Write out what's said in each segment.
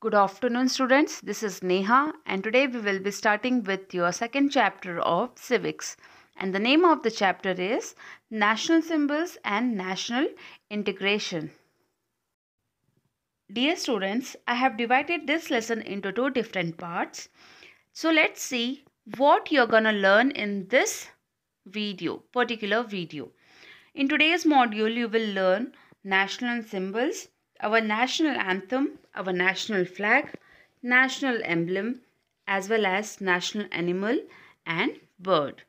Good afternoon students, this is Neha and today we will be starting with your second chapter of civics and the name of the chapter is National Symbols and National Integration. Dear students, I have divided this lesson into two different parts. So let's see what you're gonna learn in this video, particular video. In today's module, you will learn national symbols, our national anthem, our national flag, national emblem, as well as national animal and bird.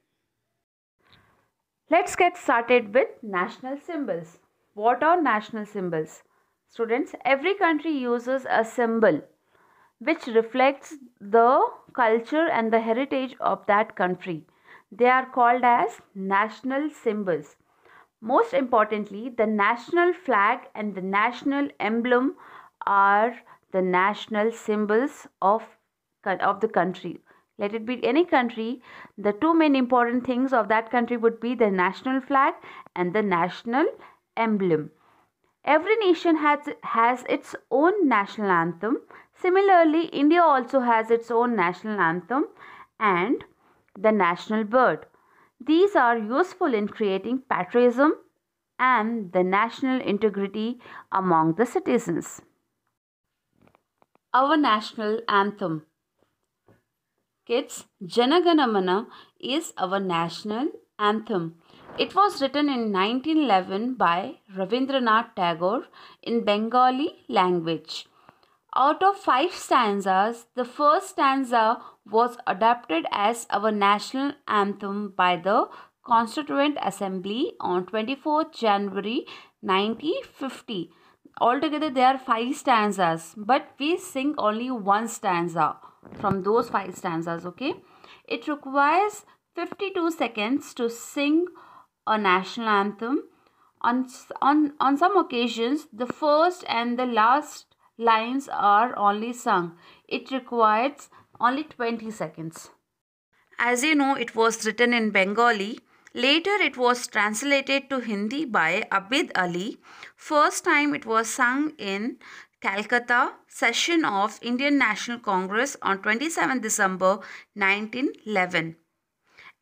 Let's get started with national symbols. What are national symbols? Students, every country uses a symbol which reflects the culture and the heritage of that country. They are called as national symbols. Most importantly, the national flag and the national emblem are the national symbols of, of the country. Let it be any country, the two main important things of that country would be the national flag and the national emblem. Every nation has, has its own national anthem. Similarly, India also has its own national anthem and the national bird. These are useful in creating patriotism and the national integrity among the citizens. Our national anthem. Kids, Janaganamana is our national anthem. It was written in 1911 by Ravindranath Tagore in Bengali language. Out of five stanzas, the first stanza was adopted as our national anthem by the Constituent Assembly on 24th January 1950. Altogether, there are five stanzas, but we sing only one stanza from those five stanzas, okay? It requires 52 seconds to sing a national anthem. On, on, on some occasions, the first and the last lines are only sung. It requires only 20 seconds. As you know, it was written in Bengali. Later, it was translated to Hindi by Abid Ali. First time, it was sung in Calcutta session of Indian National Congress on 27 December 1911.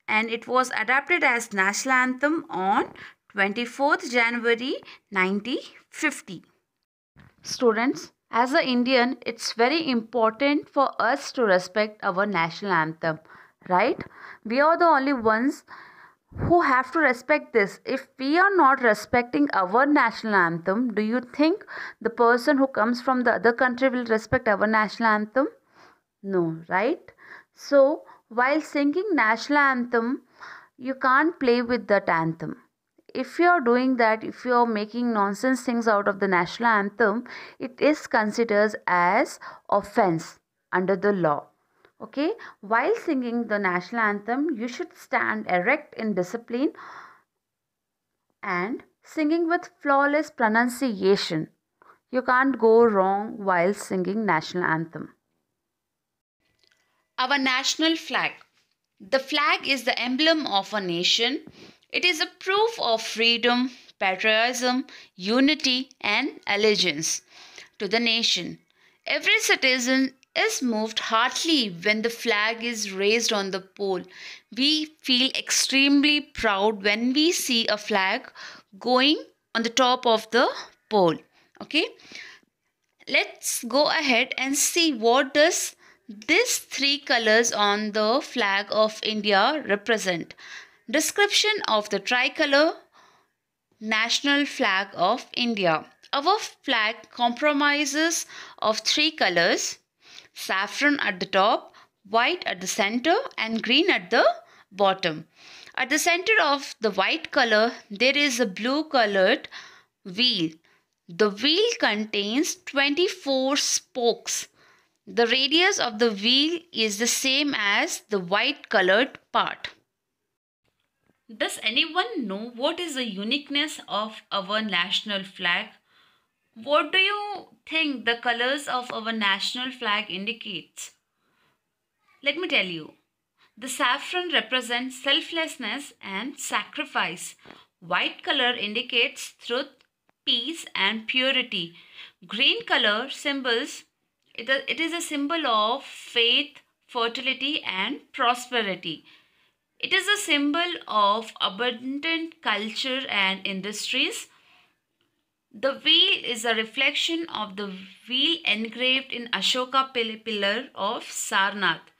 And it was adapted as national anthem on 24th January 1950. Students, as an Indian, it's very important for us to respect our national anthem, right? We are the only ones who have to respect this. If we are not respecting our national anthem, do you think the person who comes from the other country will respect our national anthem? No, right? So, while singing national anthem, you can't play with that anthem if you are doing that if you are making nonsense things out of the national anthem it is considered as offense under the law okay while singing the national anthem you should stand erect in discipline and singing with flawless pronunciation you can't go wrong while singing national anthem our national flag the flag is the emblem of a nation it is a proof of freedom, patriotism, unity, and allegiance to the nation. Every citizen is moved heartily when the flag is raised on the pole. We feel extremely proud when we see a flag going on the top of the pole. Okay, let's go ahead and see what does these three colors on the flag of India represent. Description of the tricolor national flag of India. Our flag compromises of three colors, saffron at the top, white at the center and green at the bottom. At the center of the white color, there is a blue colored wheel. The wheel contains 24 spokes. The radius of the wheel is the same as the white colored part. Does anyone know what is the uniqueness of our national flag? What do you think the colors of our national flag indicates? Let me tell you. The saffron represents selflessness and sacrifice. White color indicates truth, peace and purity. Green color symbols it is a symbol of faith, fertility and prosperity. It is a symbol of abundant culture and industries. The wheel is a reflection of the wheel engraved in Ashoka pillar of Sarnath.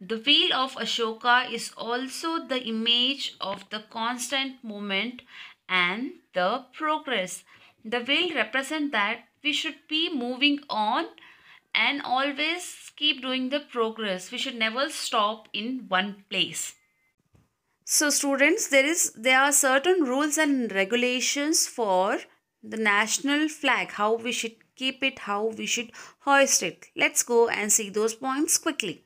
The wheel of Ashoka is also the image of the constant movement and the progress. The wheel represents that we should be moving on and always keep doing the progress. We should never stop in one place. So students, there is there are certain rules and regulations for the national flag, how we should keep it, how we should hoist it. Let's go and see those points quickly.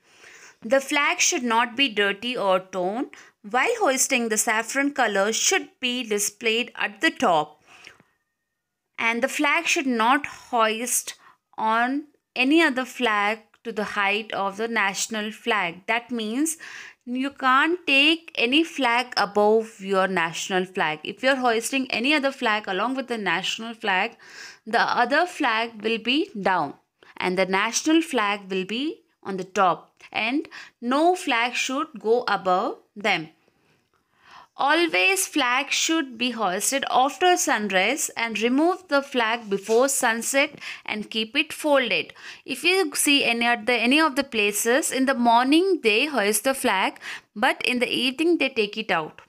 The flag should not be dirty or torn. While hoisting, the saffron color should be displayed at the top. And the flag should not hoist on any other flag to the height of the national flag. That means you can't take any flag above your national flag if you're hoisting any other flag along with the national flag the other flag will be down and the national flag will be on the top and no flag should go above them Always flag should be hoisted after sunrise and remove the flag before sunset and keep it folded. If you see any at the, any of the places in the morning they hoist the flag but in the evening they take it out.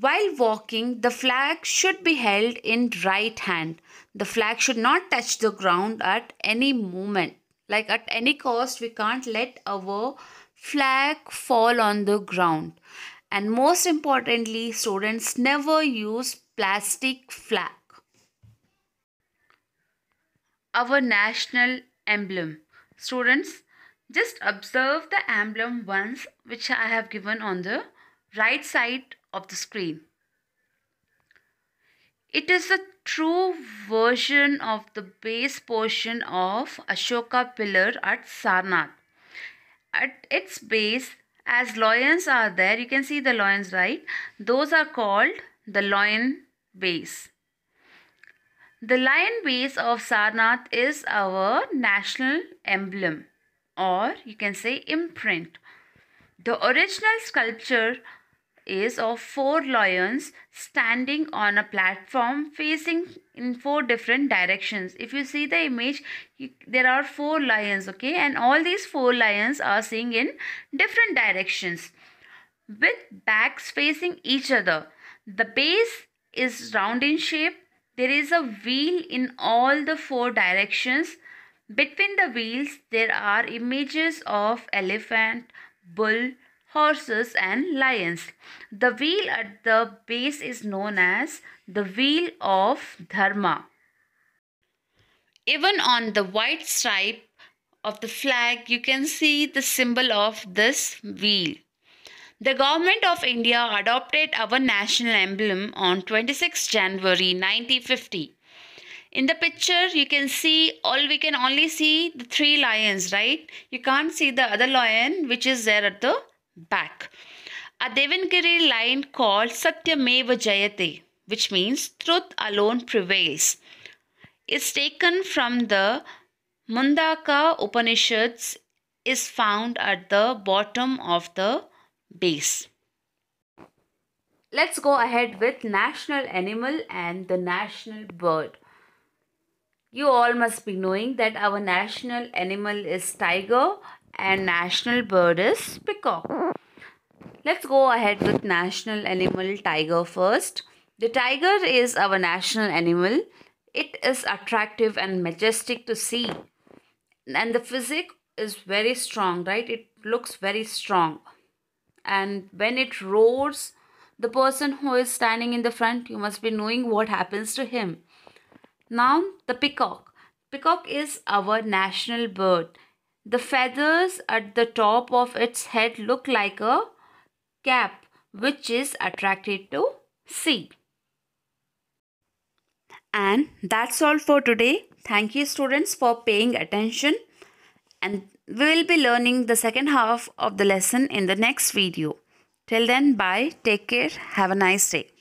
While walking, the flag should be held in right hand. The flag should not touch the ground at any moment. Like at any cost, we can't let our flag fall on the ground and most importantly students never use plastic flag. Our national emblem. Students just observe the emblem once which I have given on the right side of the screen. It is a true version of the base portion of Ashoka pillar at Sarnath. At its base, as loins are there you can see the loins right those are called the loin base the lion base of Sarnath is our national emblem or you can say imprint. The original sculpture is of four lions standing on a platform facing in four different directions. If you see the image, you, there are four lions, okay? And all these four lions are seeing in different directions with backs facing each other. The base is round in shape. There is a wheel in all the four directions. Between the wheels, there are images of elephant, bull, horses and lions. The wheel at the base is known as the wheel of Dharma. Even on the white stripe of the flag, you can see the symbol of this wheel. The government of India adopted our national emblem on 26 January 1950. In the picture, you can see all we can only see the three lions, right? You can't see the other lion which is there at the back. A Devanagari line called Satyameva Jayate, which means truth alone prevails, is taken from the Mundaka Upanishads, is found at the bottom of the base. Let's go ahead with national animal and the national bird. You all must be knowing that our national animal is tiger and national bird is peacock. Let's go ahead with national animal tiger first. The tiger is our national animal. It is attractive and majestic to see. And the physique is very strong, right? It looks very strong. And when it roars, the person who is standing in the front, you must be knowing what happens to him. Now, the peacock. Peacock is our national bird the feathers at the top of its head look like a cap which is attracted to sea. And that's all for today. Thank you students for paying attention and we will be learning the second half of the lesson in the next video. Till then, bye, take care, have a nice day.